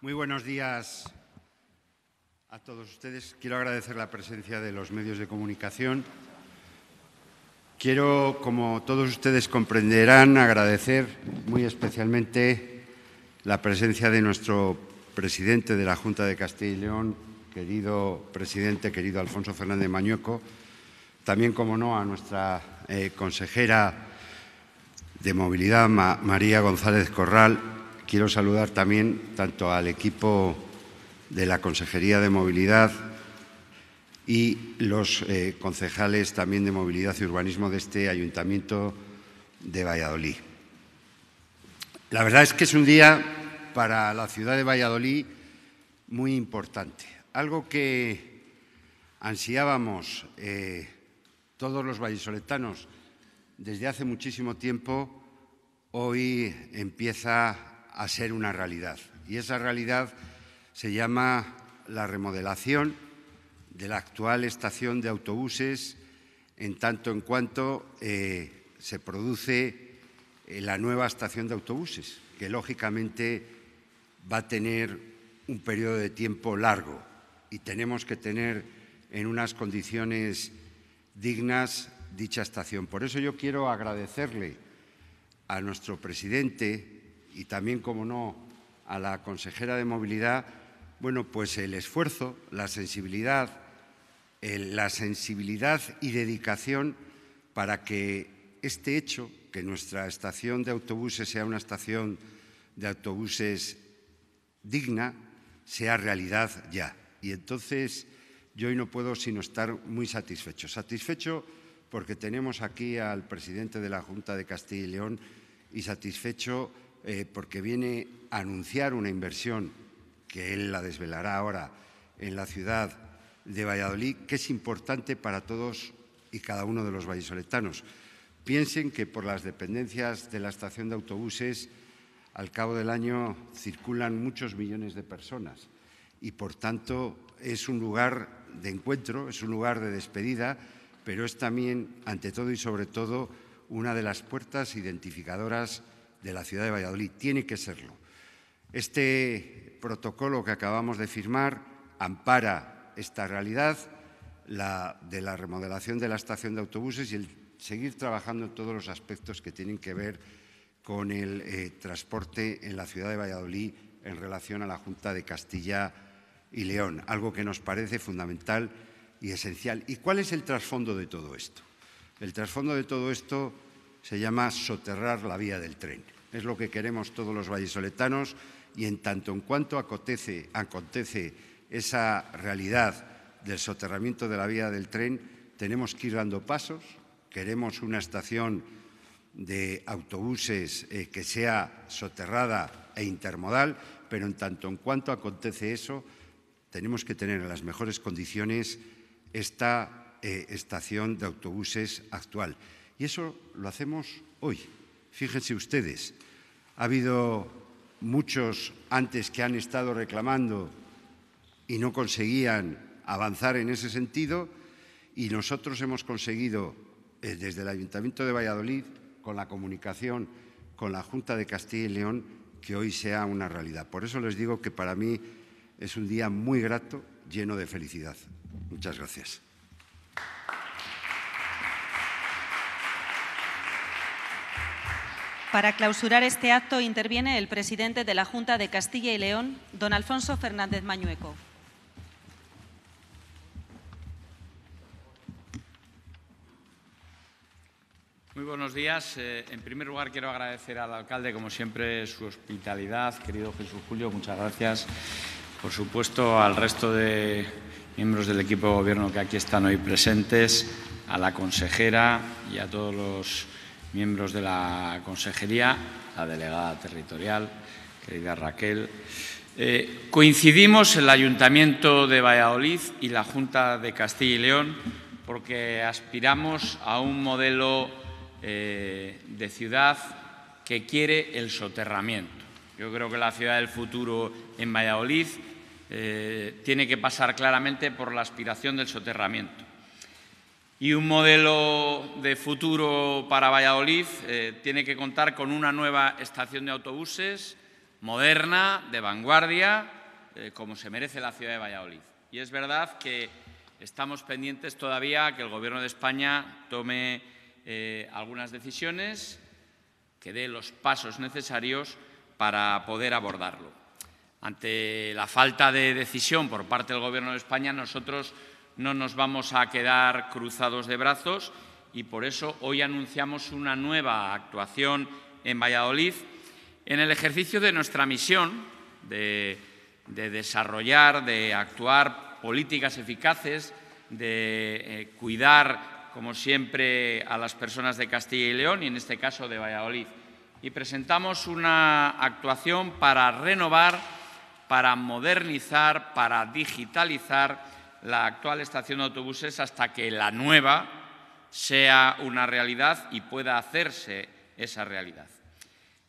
Muy buenos días a todos ustedes. Quiero agradecer la presencia de los medios de comunicación. Quiero, como todos ustedes comprenderán, agradecer muy especialmente la presencia de nuestro presidente de la Junta de Castilla y León, querido presidente, querido Alfonso Fernández Mañueco, también, como no, a nuestra eh, consejera de Movilidad, María González Corral, Quiero saludar también tanto al equipo de la Consejería de Movilidad y los eh, concejales también de Movilidad y Urbanismo de este Ayuntamiento de Valladolid. La verdad es que es un día para la ciudad de Valladolid muy importante. Algo que ansiábamos eh, todos los vallisoletanos desde hace muchísimo tiempo, hoy empieza a ser una realidad. Y esa realidad se llama la remodelación de la actual estación de autobuses en tanto en cuanto eh, se produce eh, la nueva estación de autobuses, que lógicamente va a tener un periodo de tiempo largo y tenemos que tener en unas condiciones dignas dicha estación. Por eso yo quiero agradecerle a nuestro presidente, y también, como no, a la consejera de Movilidad, bueno, pues el esfuerzo, la sensibilidad, la sensibilidad y dedicación para que este hecho, que nuestra estación de autobuses sea una estación de autobuses digna, sea realidad ya. Y entonces yo hoy no puedo sino estar muy satisfecho. Satisfecho porque tenemos aquí al presidente de la Junta de Castilla y León y satisfecho eh, porque viene a anunciar una inversión que él la desvelará ahora en la ciudad de Valladolid, que es importante para todos y cada uno de los vallisoletanos. Piensen que por las dependencias de la estación de autobuses, al cabo del año circulan muchos millones de personas y, por tanto, es un lugar de encuentro, es un lugar de despedida, pero es también, ante todo y sobre todo, una de las puertas identificadoras de la ciudad de Valladolid. Tiene que serlo. Este protocolo que acabamos de firmar ampara esta realidad la, de la remodelación de la estación de autobuses y el seguir trabajando en todos los aspectos que tienen que ver con el eh, transporte en la ciudad de Valladolid en relación a la Junta de Castilla y León, algo que nos parece fundamental y esencial. ¿Y cuál es el trasfondo de todo esto? El trasfondo de todo esto se llama soterrar la vía del tren. Es lo que queremos todos los vallesoletanos y en tanto en cuanto acontece, esa realidad del soterramiento de la vía del tren, tenemos que ir dando pasos. Queremos una estación de autobuses eh, que sea soterrada e intermodal, pero en tanto en cuanto acontece eso, tenemos que tener en las mejores condiciones esta eh, estación de autobuses actual. Y eso lo hacemos hoy. Fíjense ustedes, ha habido muchos antes que han estado reclamando y no conseguían avanzar en ese sentido y nosotros hemos conseguido eh, desde el Ayuntamiento de Valladolid, con la comunicación con la Junta de Castilla y León, que hoy sea una realidad. Por eso les digo que para mí es un día muy grato, lleno de felicidad. Muchas gracias. Para clausurar este acto interviene el presidente de la Junta de Castilla y León, don Alfonso Fernández Mañueco. Muy buenos días. Eh, en primer lugar, quiero agradecer al alcalde, como siempre, su hospitalidad. Querido Jesús Julio, muchas gracias. Por supuesto, al resto de miembros del equipo de gobierno que aquí están hoy presentes, a la consejera y a todos los miembros de la Consejería, la delegada territorial, querida Raquel. Eh, coincidimos el Ayuntamiento de Valladolid y la Junta de Castilla y León porque aspiramos a un modelo eh, de ciudad que quiere el soterramiento. Yo creo que la ciudad del futuro en Valladolid eh, tiene que pasar claramente por la aspiración del soterramiento. Y un modelo de futuro para Valladolid eh, tiene que contar con una nueva estación de autobuses, moderna, de vanguardia, eh, como se merece la ciudad de Valladolid. Y es verdad que estamos pendientes todavía a que el Gobierno de España tome eh, algunas decisiones, que dé los pasos necesarios para poder abordarlo. Ante la falta de decisión por parte del Gobierno de España, nosotros no nos vamos a quedar cruzados de brazos y por eso hoy anunciamos una nueva actuación en Valladolid en el ejercicio de nuestra misión de, desarrollar, de actuar políticas eficaces, de eh, cuidar, como siempre, a las personas de Castilla y León y en este caso de Valladolid. Y presentamos una actuación para renovar, para modernizar, para digitalizar la actual estación de autobuses hasta que la nueva sea una realidad y pueda hacerse esa realidad.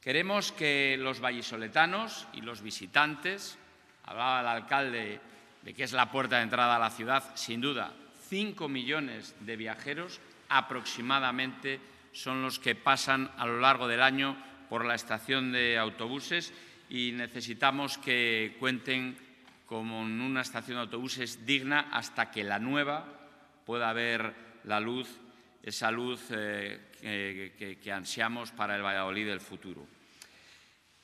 Queremos que los vallisoletanos y los visitantes, hablaba el alcalde de que es la puerta de entrada a la ciudad, sin duda, 5 millones de viajeros aproximadamente son los que pasan a lo largo del año por la estación de autobuses y necesitamos que cuenten como en una estación de autobuses digna hasta que la nueva pueda ver la luz, esa luz eh, que, ansiamos para el Valladolid del futuro.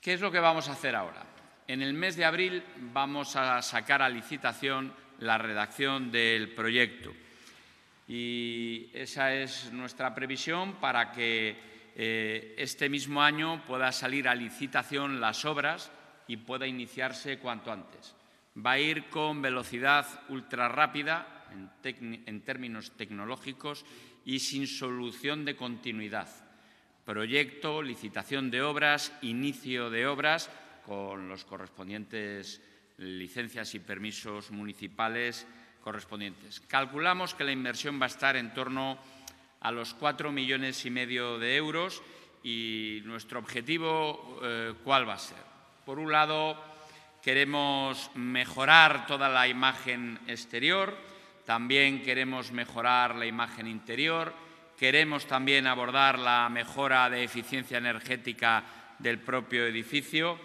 ¿Qué es lo que vamos a hacer ahora? En el mes de abril vamos a sacar a licitación la redacción del proyecto y esa es nuestra previsión para que eh, este mismo año pueda salir a licitación las obras y pueda iniciarse cuanto antes va a ir con velocidad ultrarrápida en, en términos tecnológicos y sin solución de continuidad. Proyecto, licitación de obras, inicio de obras con los correspondientes licencias y permisos municipales correspondientes. Calculamos que la inversión va a estar en torno a los cuatro millones y medio de euros y nuestro objetivo, eh, ¿cuál va a ser? Por un lado, Queremos mejorar toda la imagen exterior, también queremos mejorar la imagen interior, queremos también abordar la mejora de eficiencia energética del propio edificio.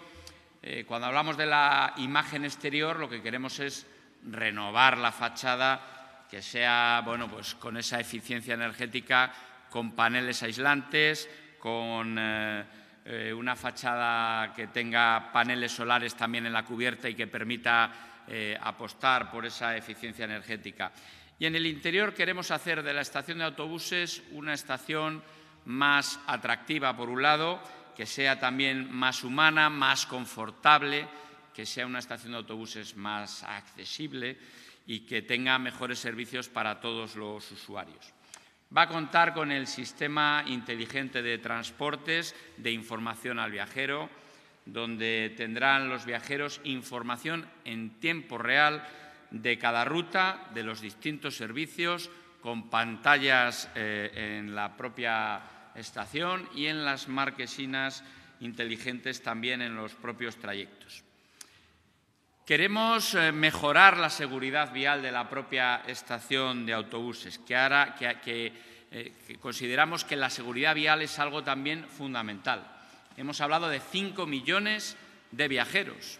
Eh, cuando hablamos de la imagen exterior, lo que queremos es renovar la fachada, que sea bueno, pues, con esa eficiencia energética, con paneles aislantes, con... Eh, eh, una fachada que tenga paneles solares también en la cubierta y que permita eh, apostar por esa eficiencia energética. Y en el interior queremos hacer de la estación de autobuses una estación más atractiva, por un lado, que sea también más humana, más confortable, que sea una estación de autobuses más accesible y que tenga mejores servicios para todos los usuarios. Va a contar con el sistema inteligente de transportes de información al viajero, donde tendrán los viajeros información en tiempo real de cada ruta, de los distintos servicios, con pantallas eh, en la propia estación y en las marquesinas inteligentes también en los propios trayectos. Queremos eh, mejorar la seguridad vial de la propia estación de autobuses, eh, que, consideramos que la seguridad vial es algo también fundamental. Hemos hablado de 5 millones de viajeros,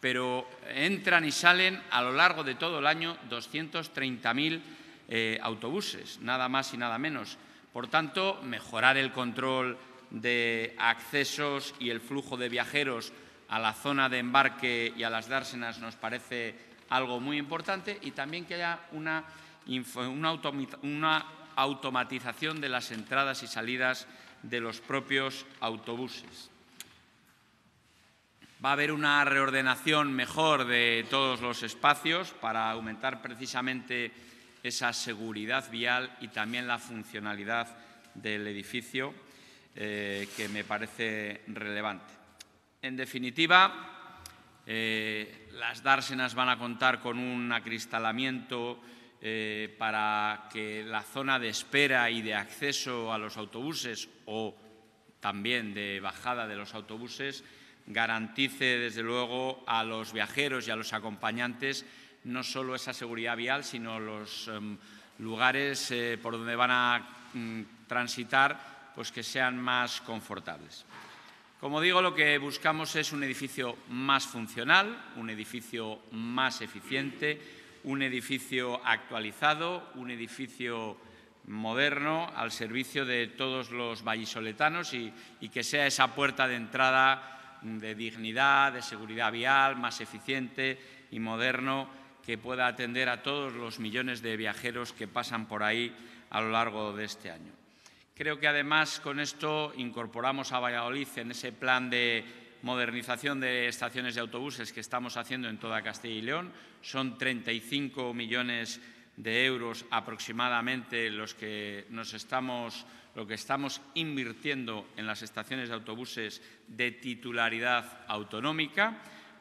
pero entran y salen a lo largo de todo el año 230.000 eh, autobuses, nada más y nada menos. Por tanto, mejorar el control de accesos y el flujo de viajeros a la zona de embarque y a las dársenas nos parece algo muy importante y también que haya una, automatización de las entradas y salidas de los propios autobuses. Va a haber una reordenación mejor de todos los espacios para aumentar precisamente esa seguridad vial y también la funcionalidad del edificio, eh, que me parece relevante. En definitiva, eh, las dársenas van a contar con un acristalamiento eh, para que la zona de espera y de acceso a los autobuses o también de bajada de los autobuses garantice, desde luego, a los viajeros y a los acompañantes no solo esa seguridad vial, sino los em, lugares eh, por donde van a mm, transitar, pues que sean más confortables. Como digo, lo que buscamos es un edificio más funcional, un edificio más eficiente, un edificio actualizado, un edificio moderno al servicio de todos los vallisoletanos y, y que sea esa puerta de entrada de dignidad, de seguridad vial, más eficiente y moderno que pueda atender a todos los millones de viajeros que pasan por ahí a lo largo de este año. Creo que además con esto incorporamos a Valladolid en ese plan de modernización de estaciones de autobuses que estamos haciendo en toda Castilla y León. Son 35 millones de euros aproximadamente los que nos estamos, lo que estamos invirtiendo en las estaciones de autobuses de titularidad autonómica,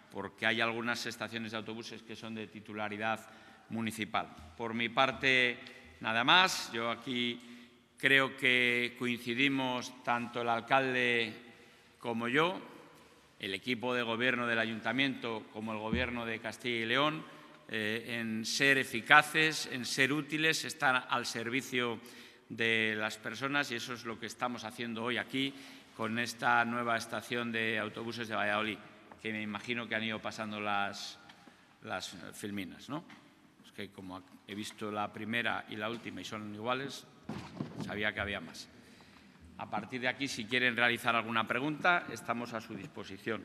porque hay algunas estaciones de autobuses que son de titularidad municipal. Por mi parte, nada más. Yo aquí Creo que coincidimos tanto el alcalde como yo, el equipo de gobierno del ayuntamiento como el gobierno de Castilla y León, eh, en ser eficaces, en ser útiles, estar al servicio de las personas y eso es lo que estamos haciendo hoy aquí con esta nueva estación de autobuses de Valladolid, que me imagino que han ido pasando las, las filminas. ¿no? Es que como he visto la primera y la última y son iguales, Sabía que había más. A partir de aquí, si quieren realizar alguna pregunta, estamos a su disposición.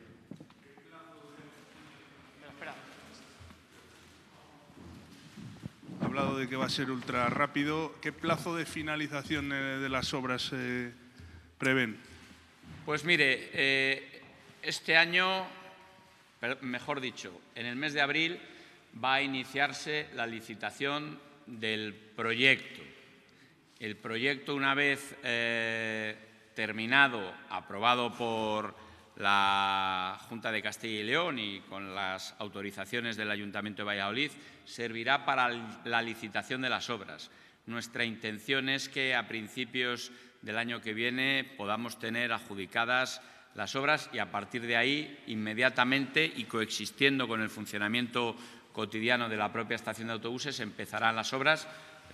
Ha hablado de que va a ser ultra rápido. ¿Qué plazo de finalización de las obras eh, prevén? Pues mire, eh, este año, mejor dicho, en el mes de abril va a iniciarse la licitación del proyecto. El proyecto, una vez eh, terminado, aprobado por la Junta de Castilla y León y con las autorizaciones del Ayuntamiento de Valladolid, servirá para la licitación de las obras. Nuestra intención es que a principios del año que viene podamos tener adjudicadas las obras y a partir de ahí, inmediatamente y coexistiendo con el funcionamiento cotidiano de la propia estación de autobuses, empezarán las obras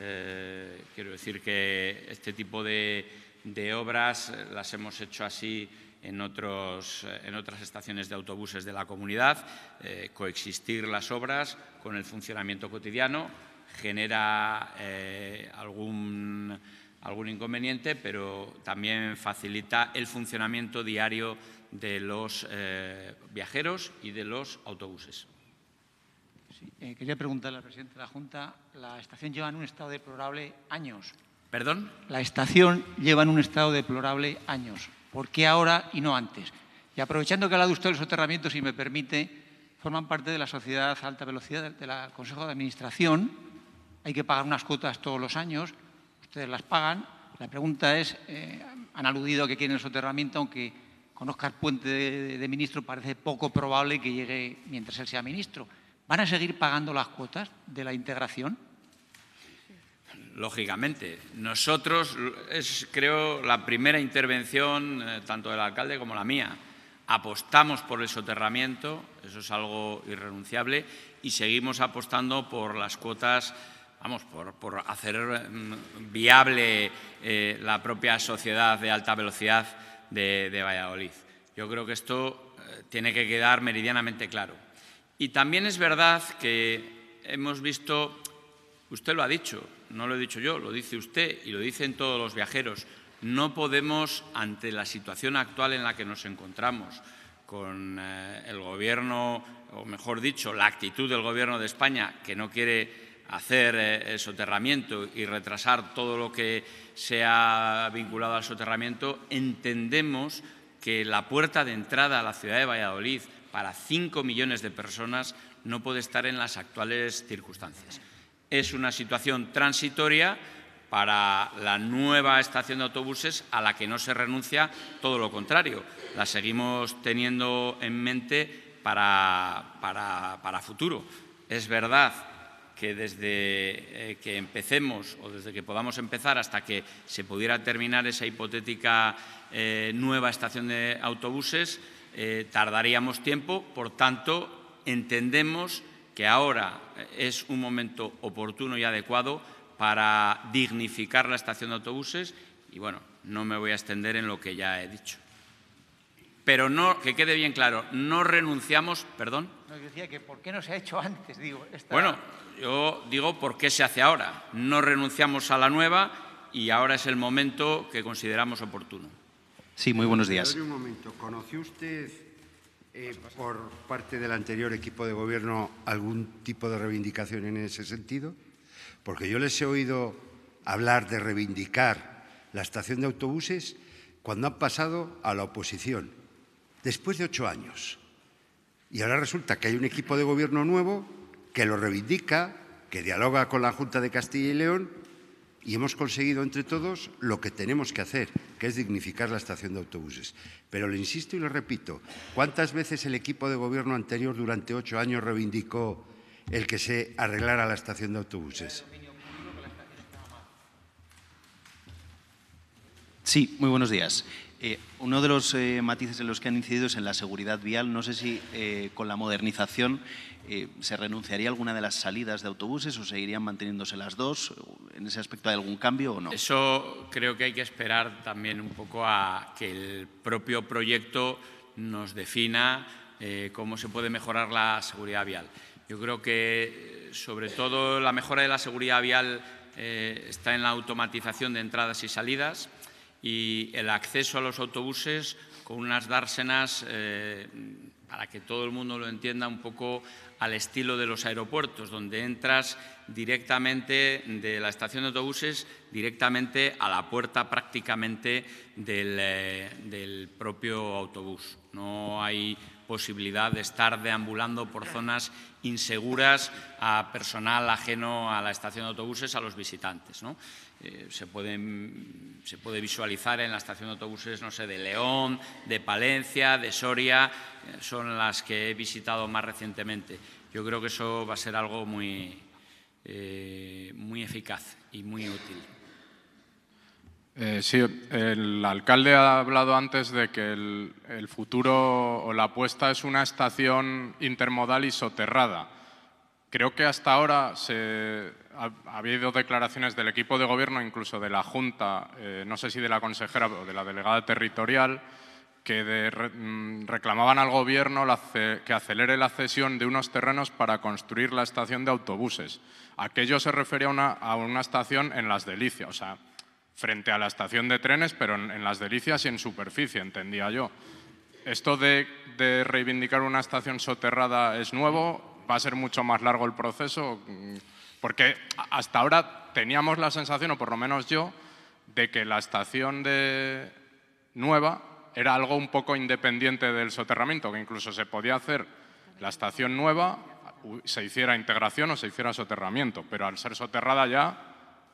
eh, quiero decir que este tipo de, obras eh, las hemos hecho así eh, en, otras estaciones de autobuses de la comunidad. coexistir las obras con el funcionamiento cotidiano genera algún inconveniente, pero también facilita el funcionamiento diario de los viajeros y de los autobuses. Eh, quería preguntarle al presidente de la Junta, la estación lleva en un estado deplorable años. ¿Perdón? La estación lleva en un estado deplorable años. ¿Por qué ahora y no antes? Y aprovechando que ha hablado usted del soterramiento, si me permite, forman parte de la sociedad alta velocidad del Consejo de Administración. Hay que pagar unas cuotas todos los años. Ustedes las pagan. La pregunta es, eh, han aludido a que quieren el soterramiento, aunque con el Puente de ministro parece poco probable que llegue mientras él sea ministro. ¿Van a seguir pagando las cuotas de la integración? Lógicamente. Nosotros, es creo la primera intervención, eh, tanto del alcalde como la mía, apostamos por el soterramiento, eso es algo irrenunciable, y seguimos apostando por las cuotas, vamos, por, hacer mm, viable eh, la propia sociedad de alta velocidad de, Valladolid. Yo creo que esto eh, tiene que quedar meridianamente claro. Y también es verdad que hemos visto, usted lo ha dicho, no lo he dicho yo, lo dice usted y lo dicen todos los viajeros, no podemos, ante la situación actual en la que nos encontramos, con eh, el Gobierno, o mejor dicho, la actitud del Gobierno de España, que no quiere hacer eh, el soterramiento y retrasar todo lo que sea vinculado al soterramiento, entendemos que la puerta de entrada a la ciudad de Valladolid para 5 millones de personas no puede estar en las actuales circunstancias. Es una situación transitoria para la nueva estación de autobuses a la que no se renuncia, todo lo contrario, la seguimos teniendo en mente para, futuro. Es verdad que desde eh, que empecemos o desde que podamos empezar hasta que se pudiera terminar esa hipotética eh, nueva estación de autobuses, eh, tardaríamos tiempo, por tanto, entendemos que ahora es un momento oportuno y adecuado para dignificar la estación de autobuses y bueno, no me voy a extender en lo que ya he dicho. Pero no, que quede bien claro, no renunciamos, perdón. No, yo decía que ¿por qué no se ha hecho antes? Digo, Bueno, yo digo por qué se hace ahora. No renunciamos a la nueva y ahora es el momento que consideramos oportuno. Sí, muy buenos días. un momento. ¿Conoció usted eh, por parte del anterior equipo de gobierno algún tipo de reivindicación en ese sentido? Porque yo les he oído hablar de reivindicar la estación de autobuses cuando han pasado a la oposición, después de ocho años. Y ahora resulta que hay un equipo de gobierno nuevo que lo reivindica, que dialoga con la Junta de Castilla y León y hemos conseguido entre todos lo que tenemos que hacer, que es dignificar la estación de autobuses. Pero le insisto y le repito, ¿cuántas veces el equipo de gobierno anterior durante ocho años reivindicó el que se arreglara la estación de autobuses? Sí, muy buenos días. Eh, uno de los eh, matices en los que han incidido es en la seguridad vial. No sé si eh, con la modernización eh, ¿se renunciaría alguna de las salidas de autobuses o seguirían manteniéndose las dos? ¿En ese aspecto hay algún cambio o no? Eso creo que hay que esperar también un poco a que el propio proyecto nos defina eh, cómo se puede mejorar la seguridad vial. Yo creo que, eh, sobre todo, la mejora de la seguridad vial está en la automatización de entradas y salidas y el acceso a los autobuses con unas dársenas, para que todo el mundo lo entienda, un poco al estilo de los aeropuertos, donde entras directamente de la estación de autobuses, directamente a la puerta prácticamente eh, del, propio autobús. No hay posibilidad de estar deambulando por zonas inseguras a personal ajeno a la estación de autobuses, a los visitantes. ¿no? Eh, se, pueden, se puede visualizar en la estación de autobuses, no sé, de León, de Palencia, de Soria, eh, son las que he visitado más recientemente. Yo creo que eso va a ser algo muy, eh, muy eficaz y muy útil. sí, el alcalde ha hablado antes de que el, futuro o la apuesta es una estación intermodal y soterrada. Creo que hasta ahora se, ha, habido declaraciones del equipo de gobierno, incluso de la Junta, eh, no sé si de la consejera o de la delegada territorial, que mm, reclamaban al gobierno que acelere la cesión de unos terrenos para construir la estación de autobuses. Aquello se refería a una, estación en Las Delicias, o sea, frente a la estación de trenes, pero en, Las Delicias y en superficie, entendía yo. ¿Esto de, de reivindicar una estación soterrada es nuevo? ¿Va a ser mucho más largo el proceso? Mm, porque hasta ahora teníamos la sensación, o por lo menos yo, de que la estación de nueva era algo un poco independiente del soterramiento, que incluso se podía hacer la estación nueva, se hiciera integración o se hiciera soterramiento, pero al ser soterrada ya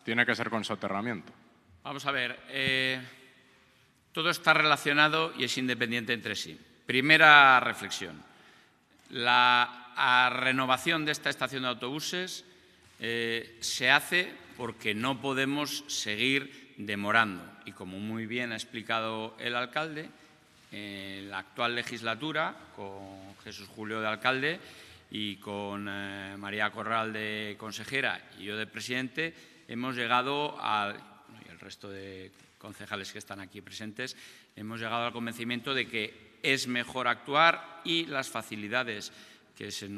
tiene que ser con soterramiento. Vamos a ver, eh, todo está relacionado y es independiente entre sí. Primera reflexión, la renovación de esta estación de autobuses eh, se hace porque no podemos seguir demorando. Y como muy bien ha explicado el alcalde, en la actual legislatura, con Jesús Julio de alcalde y con eh, María Corral de consejera y yo de presidente, hemos llegado al, el resto de concejales que están aquí presentes, hemos llegado al convencimiento de que es mejor actuar y las facilidades que eh,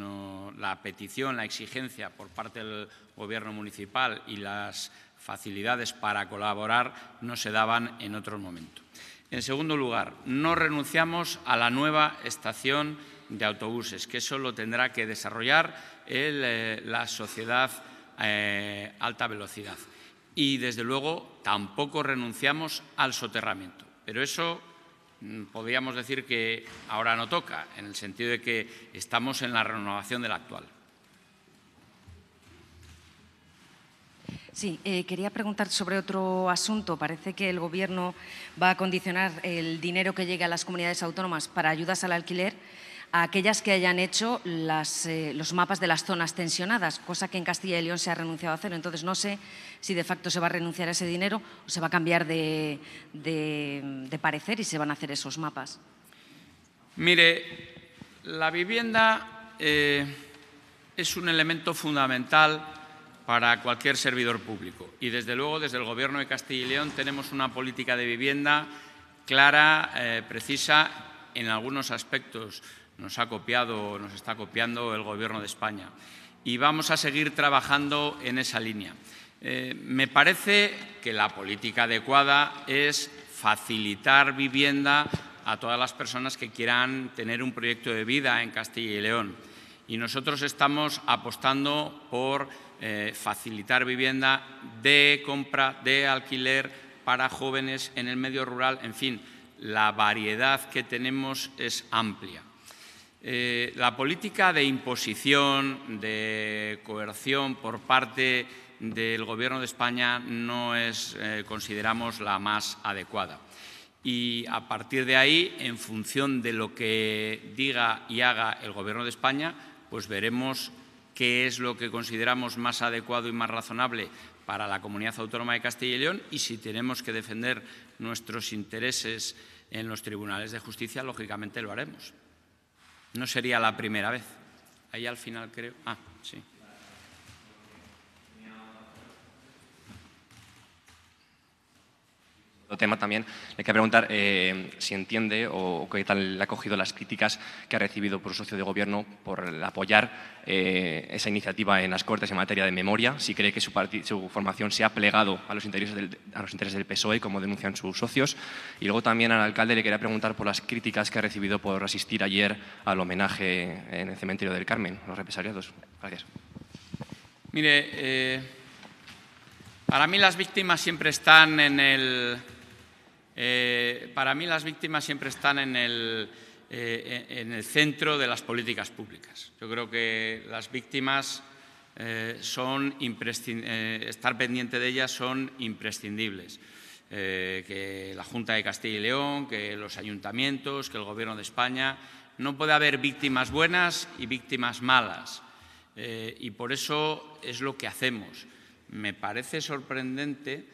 la petición, la exigencia por parte del Gobierno municipal y las facilidades para colaborar no se daban en otro momento. En segundo lugar, no renunciamos a la nueva estación de autobuses, que eso lo tendrá que desarrollar eh, la sociedad eh, alta velocidad. Y, desde luego, tampoco renunciamos al soterramiento. Pero eso Mm, podríamos decir que ahora no toca, en el sentido de que estamos en la renovación de la actual. Sí, eh, quería preguntar sobre otro asunto. Parece que el Gobierno va a condicionar el dinero que llegue a las comunidades autónomas para ayudas al alquiler a aquellas que hayan hecho eh, los mapas de las zonas tensionadas, cosa que en Castilla y León se ha renunciado a hacer. Entonces, no sé si de facto se va a renunciar a ese dinero o se va a cambiar de, parecer y se van a hacer esos mapas. Mire, la vivienda eh, es un elemento fundamental para cualquier servidor público. Y desde luego, desde el Gobierno de Castilla y León tenemos una política de vivienda clara, eh, precisa en algunos aspectos nos ha copiado, nos está copiando el Gobierno de España. Y vamos a seguir trabajando en esa línea. Eh, me parece que la política adecuada es facilitar vivienda a todas las personas que quieran tener un proyecto de vida en Castilla y León. Y nosotros estamos apostando por eh, facilitar vivienda de compra, de alquiler para jóvenes en el medio rural. En fin, la variedad que tenemos es amplia. Eh, la política de imposición, de coerción por parte del Gobierno de España no es, eh, consideramos, la más adecuada. Y a partir de ahí, en función de lo que diga y haga el Gobierno de España, pues veremos qué es lo que consideramos más adecuado y más razonable para la comunidad autónoma de Castilla y León y si tenemos que defender nuestros intereses en los tribunales de justicia, lógicamente lo haremos. No sería la primera vez. Ahí al final creo. Ah, sí. tema también, le quería preguntar eh, si entiende o, qué tal le ha cogido las críticas que ha recibido por su socio de gobierno por apoyar eh, esa iniciativa en las Cortes en materia de memoria, si cree que su, formación se ha plegado a los, intereses del, los intereses del PSOE, como denuncian sus socios. Y luego también al alcalde le quería preguntar por las críticas que ha recibido por asistir ayer al homenaje en el cementerio del Carmen, los represaliados. Gracias. Mire, eh, para mí las víctimas siempre están en el eh, para mí las víctimas siempre están en el, eh, en el centro de las políticas públicas. Yo creo que las víctimas eh, son estar pendiente de ellas son imprescindibles. que la Junta de Castilla y León, que los ayuntamientos, que el Gobierno de España. No puede haber víctimas buenas y víctimas malas. y por eso es lo que hacemos. Me parece sorprendente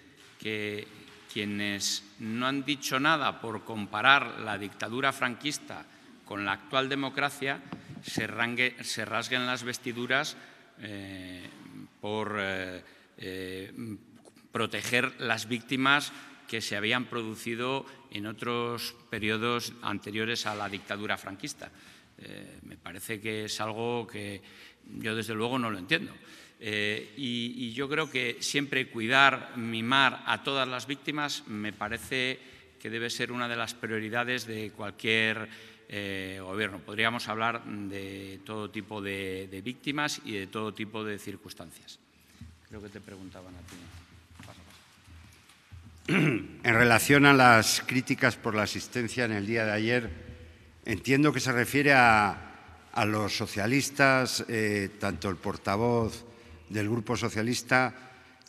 que quienes no han dicho nada por comparar la dictadura franquista con la actual democracia, se, rasguen las vestiduras eh, por eh, eh, proteger las víctimas que se habían producido en otros periodos anteriores a la dictadura franquista. me parece que es algo que yo desde luego no lo entiendo. Eh, y, yo creo que siempre cuidar, mimar a todas las víctimas me parece que debe ser una de las prioridades de cualquier eh, gobierno. Podríamos hablar de todo tipo de, víctimas y de todo tipo de circunstancias. Creo que te preguntaban a ti. En relación a las críticas por la asistencia en el día de ayer, entiendo que se refiere a, los socialistas, eh, tanto el portavoz del Grupo Socialista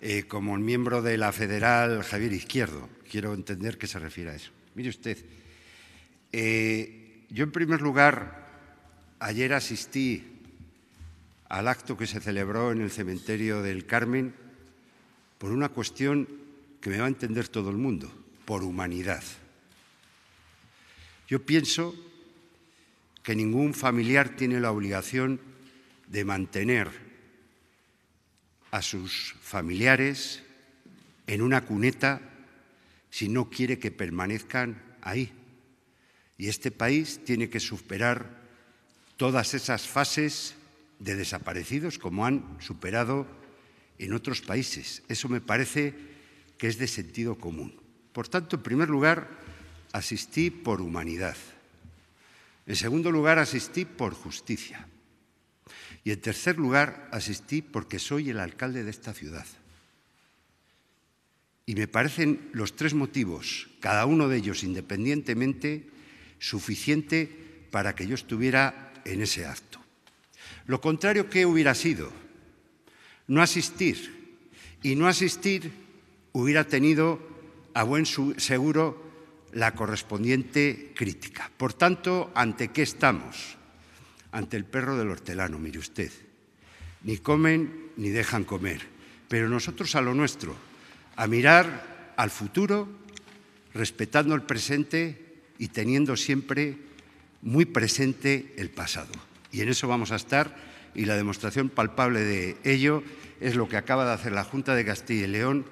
eh, como miembro de la Federal Javier Izquierdo. Quiero entender qué se refiere a eso. Mire usted, eh, yo en primer lugar, ayer asistí al acto que se celebró en el cementerio del Carmen por una cuestión que me va a entender todo el mundo, por humanidad. Yo pienso que ningún familiar tiene la obligación de mantener a sus familiares en una cuneta si no quiere que permanezcan ahí. Y este país tiene que superar todas esas fases de desaparecidos como han superado en otros países. Eso me parece que es de sentido común. Por tanto, en primer lugar, asistí por humanidad. En segundo lugar, asistí por justicia. Y en tercer lugar, asistí porque soy el alcalde de esta ciudad. Y me parecen los tres motivos, cada uno de ellos independientemente, suficiente para que yo estuviera en ese acto. Lo contrario que hubiera sido, no asistir. Y no asistir hubiera tenido a buen seguro la correspondiente crítica. Por tanto, ¿ante qué estamos? ante el perro del hortelano, mire usted. Ni comen ni dejan comer, pero nosotros a lo nuestro, a mirar al futuro, respetando el presente y teniendo siempre muy presente el pasado. Y en eso vamos a estar y la demostración palpable de ello es lo que acaba de hacer la Junta de Castilla y León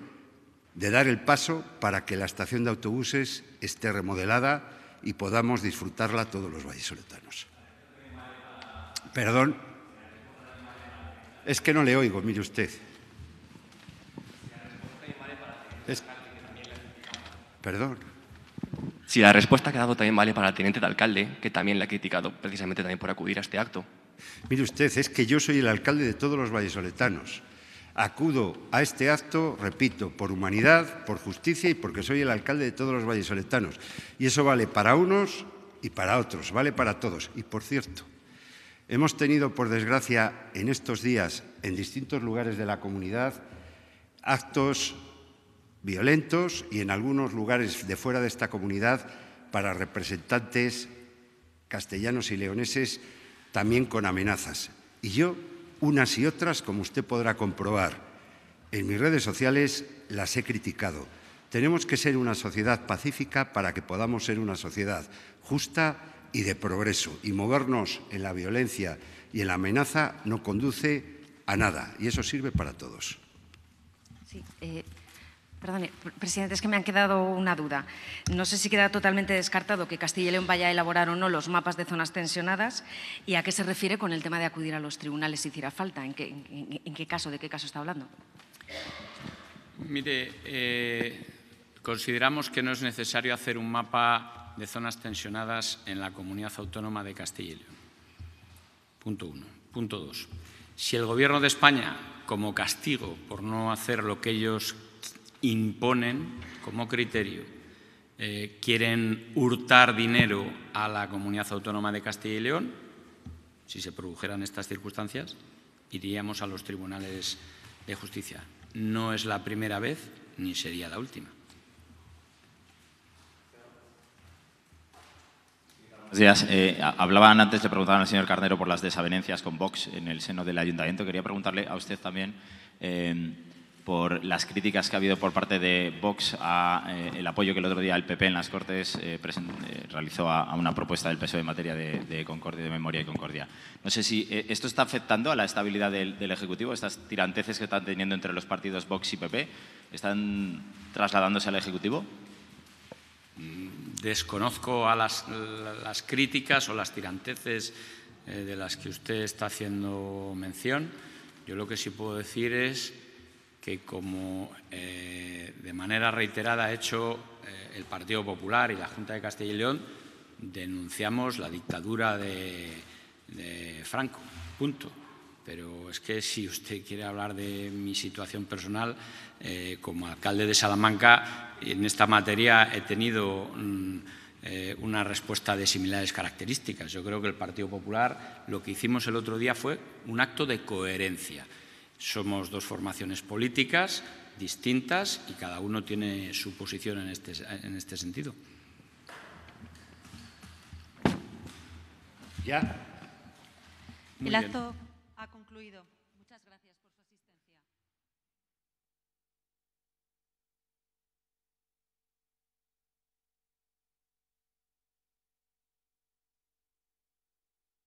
de dar el paso para que la estación de autobuses esté remodelada y podamos disfrutarla todos los vallesoletanos. Perdón. Es que no le oigo, mire usted. Perdón. Si la respuesta que ha dado también vale para el teniente de alcalde, que también le ha criticado precisamente también por acudir a este acto. Mire usted, es que yo soy el alcalde de todos los vallesoletanos. Acudo a este acto, repito, por humanidad, por justicia y porque soy el alcalde de todos los vallesoletanos. Y eso vale para unos y para otros, vale para todos. Y por cierto, Hemos tenido, por desgracia, en estos días, en distintos lugares de la comunidad, actos violentos y en algunos lugares de fuera de esta comunidad para representantes castellanos y leoneses, también con amenazas. Y yo, unas y otras, como usted podrá comprobar, en mis redes sociales las he criticado. Tenemos que ser una sociedad pacífica para que podamos ser una sociedad justa y de progreso. Y movernos en la violencia y en la amenaza no conduce a nada. Y eso sirve para todos. Sí, eh, presidente, es que me han quedado una duda. No sé si queda totalmente descartado que Castilla y León vaya a elaborar o no los mapas de zonas tensionadas y a qué se refiere con el tema de acudir a los tribunales si hiciera falta. ¿En qué, caso, de qué caso está hablando? Mire, eh, consideramos que no es necesario hacer un mapa de zonas tensionadas en la comunidad autónoma de Castilla y León. Punto uno. Punto dos. Si el Gobierno de España, como castigo por no hacer lo que ellos imponen como criterio, eh, quieren hurtar dinero a la comunidad autónoma de Castilla y León, si se produjeran estas circunstancias, iríamos a los tribunales de justicia. No es la primera vez ni sería la última. Buenos días. Eh, hablaban antes, le preguntaban al señor Carnero por las desavenencias con Vox en el seno del ayuntamiento. Quería preguntarle a usted también em, por las críticas que ha habido por parte de Vox a eh, el apoyo que el otro día el PP en las Cortes eh, realizó a, una propuesta del PSOE en materia de, concordia, de memoria y concordia. No sé si esto está afectando a la estabilidad del, del, Ejecutivo, estas tiranteces que están teniendo entre los partidos Vox y PP, ¿están trasladándose al Ejecutivo? Mm desconozco a las, críticas o las tiranteces eh, de las que usted está haciendo mención. Yo lo que sí puedo decir es que como eh, de manera reiterada ha hecho eh, el Partido Popular y la Junta de Castilla y León, denunciamos la dictadura de, de Franco. Punto. Pero es que si usted quiere hablar de mi situación personal, eh, como alcalde de Salamanca, en esta materia he tenido mm, eh, una respuesta de similares características. Yo creo que el Partido Popular lo que hicimos el otro día fue un acto de coherencia. Somos dos formaciones políticas distintas y cada uno tiene su posición en este, este sentido. Ya. el acto fluido